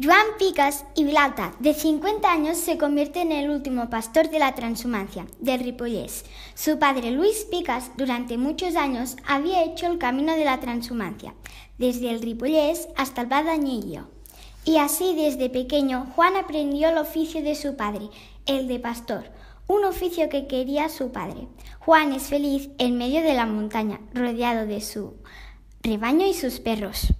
Juan Picas y de 50 años, se convierte en el último pastor de la transhumancia, del Ripollés. Su padre Luis Picas, durante muchos años, había hecho el camino de la transhumancia, desde el Ripollés hasta el Badañillo. Y así desde pequeño Juan aprendió el oficio de su padre, el de pastor, un oficio que quería su padre. Juan es feliz en medio de la montaña, rodeado de su rebaño y sus perros.